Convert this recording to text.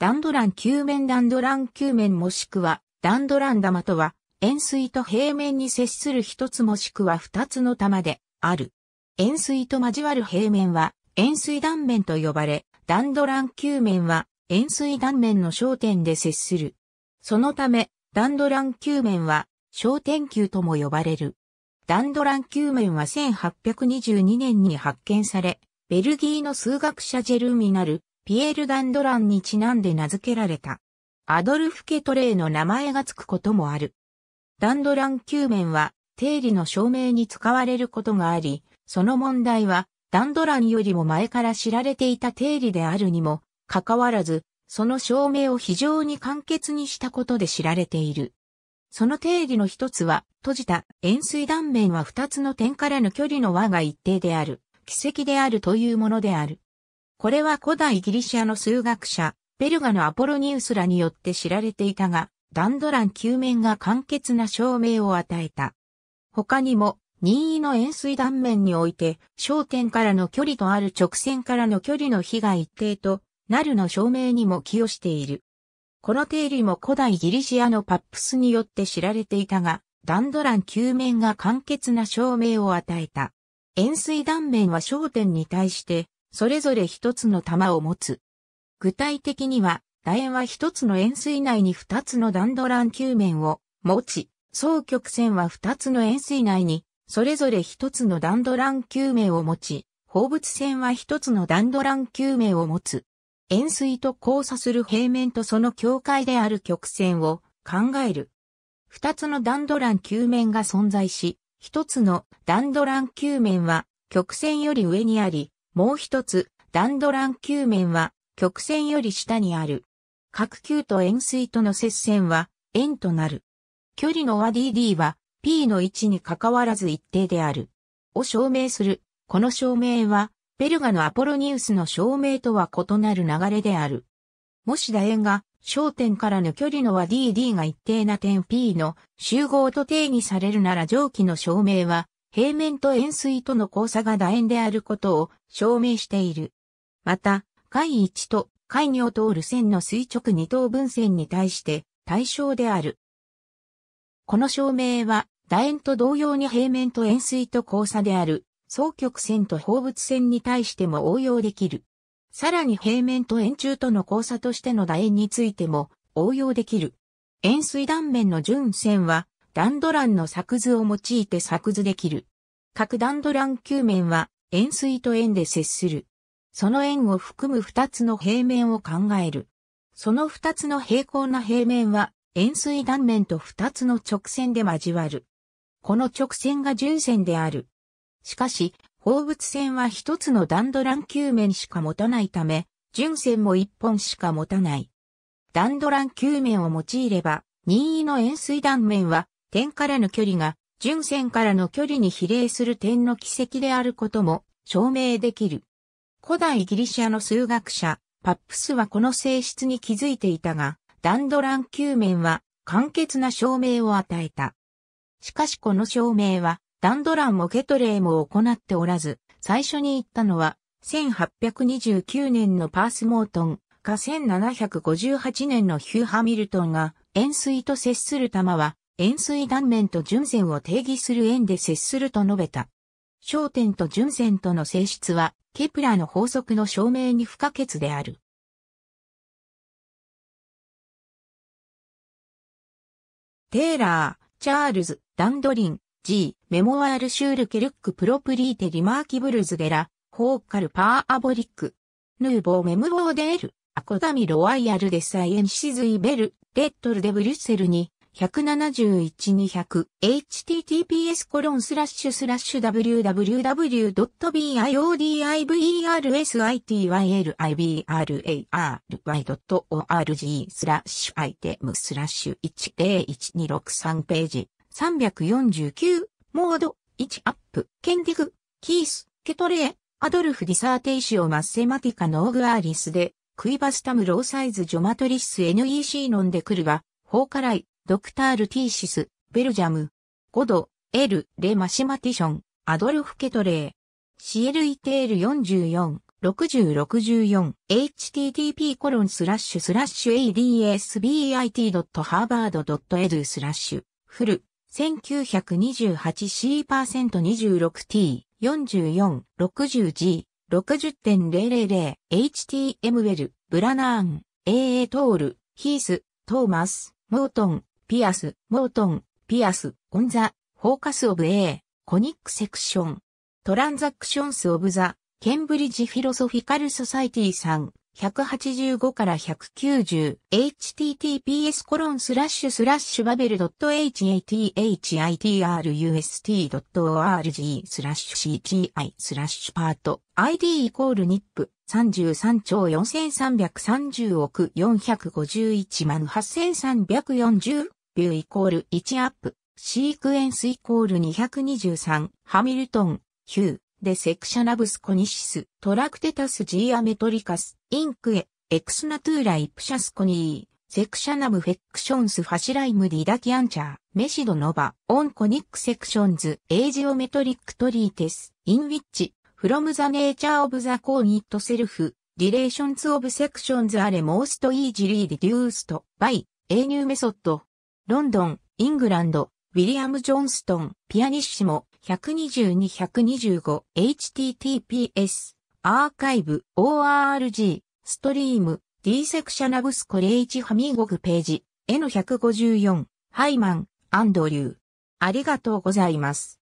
ダンドラン球面ダンドラン球面もしくは、ダンドラン玉とは、円錐と平面に接する一つもしくは二つの玉で、ある。円錐と交わる平面は、円錐断面と呼ばれ、ダンドラン球面は、円錐断面の焦点で接する。そのため、ダンドラン球面は、焦点球とも呼ばれる。ダンドラン球面は1822年に発見され、ベルギーの数学者ジェルミナル、ピエール・ダンドランにちなんで名付けられた。アドルフ・ケトレーの名前がつくこともある。ダンドラン球面は定理の証明に使われることがあり、その問題はダンドランよりも前から知られていた定理であるにもかかわらず、その証明を非常に簡潔にしたことで知られている。その定理の一つは、閉じた円錐断面は二つの点からの距離の和が一定である、奇跡であるというものである。これは古代ギリシアの数学者、ペルガのアポロニウスらによって知られていたが、ダンドラン球面が簡潔な証明を与えた。他にも、任意の円錐断面において、焦点からの距離とある直線からの距離の比が一定となるの証明にも寄与している。この定理も古代ギリシアのパップスによって知られていたが、ダンドラン球面が簡潔な証明を与えた。円錐断面は焦点に対してそれぞれ一つの玉を持つ。具体的には、楕円は一つの円錐内に二つの段ドラン球面を持ち、双曲線は二つの円錐内に、それぞれ一つの段ドラン球面を持ち、放物線は一つの段ドラン球面を持つ。円錐と交差する平面とその境界である曲線を考える。二つの段ドラン球面が存在し、一つの段ドラン球面は曲線より上にあり、もう一つ、ンドラン球面は、曲線より下にある。各球と円錐との接線は、円となる。距離の和 DD は、P の位置に関わらず一定である。を証明する。この証明は、ベルガのアポロニウスの証明とは異なる流れである。もし楕円が、焦点からの距離の和 DD が一定な点 P の集合と定義されるなら上記の証明は、平面と円錐との交差が楕円であることを証明している。また、解1と解2を通る線の垂直二等分線に対して対称である。この証明は、楕円と同様に平面と円錐と交差である、双極線と放物線に対しても応用できる。さらに平面と円柱との交差としての楕円についても応用できる。円錐断面の順線はドランの作図を用いて作図できる。各ドラン球面は円錐と円で接する。その円を含む二つの平面を考える。その二つの平行な平面は円錐断面と二つの直線で交わる。この直線が重線である。しかし、放物線は一つのドラン球面しか持たないため、純線も一本しか持たない。ドラン球面を用いれば、任意の円錐断面は点からの距離が準線からの距離に比例する点の軌跡であることも証明できる。古代ギリシャの数学者、パップスはこの性質に気づいていたが、ダンドラン球面は簡潔な証明を与えた。しかしこの証明は、ダンドランもケトレーも行っておらず、最初に言ったのは、1829年のパースモートンか1758年のヒュー・ハミルトンが、円錐と接する球は円錐断面と純線を定義する円で接すると述べた。焦点と純線との性質は、ケプラーの法則の証明に不可欠である。テーラー、チャールズ、ダンドリン、G、メモワールシュールケルックプロプリーテリマーキブルズデラ、ホーカルパーアボリック、ヌーボーメムボーデール、アコダミロワイヤルデサイエンシズイベル、レットルデブリュッセルに、171-200https コロンスラッシュスラッシュ w w w b i o d i v e r s i t y l i b r a y o r g スラッシュアイテムスラッシュ101263ページ349モード1アップケンディグキースケトレーアドルフ・ディサーテイシオ・マッセマティカ・ノーグアーリスでクイバスタム・ローサイズ・ジョマトリス NEC ノンでクルバ、ホーカライ、ドクタール・ティーシス、ベルジャム、ゴド、エル・レ・マシマティション、アドルフ・ケトレー、シエル・イテール44、6064http コロンスラッシュスラッシュ adsbit.harvard.edu スラッシュフル 1928c%26t4460g60.000html ブラナーン AA トールヒーストーマスモートンピアス、モートン、ピアス、オンザ、フォーカスオブ A、コニックセクション、トランザクションスオブザ、ケンブリッジフィロソフィカルソサイティさん、185から 190https コロンスラッシュスラッシュバベル .hathititrust.org スラッシュ cgi スラッシュパート id イコール NIP33 兆4330億451万8340ビューイコール1アップ、シークエンスイコール223、ハミルトン、ヒュー、でセクシャナブスコニシス、トラクテタスジーアメトリカス、インクエ、エクスナトゥーライプシャスコニー、セクシャナブフェクションスファシライムディダキアンチャー、メシドノバ、オンコニックセクションズ、エージオメトリックトリーテス、インウィッチ、フロムザネーチャーオブザコーニットセルフ、リレーションズオブセクションズアレモーストイージリーディデュースト、バイ、エーニューメソッド、ロンドン、イングランド、ウィリアム・ジョンストン、ピアニッシモ、122-125、https、アーカイブ、org、ストリーム、ディセクシャナブスコレイチハミーゴグページ、N154、ハイマン、アンドリュー。ありがとうございます。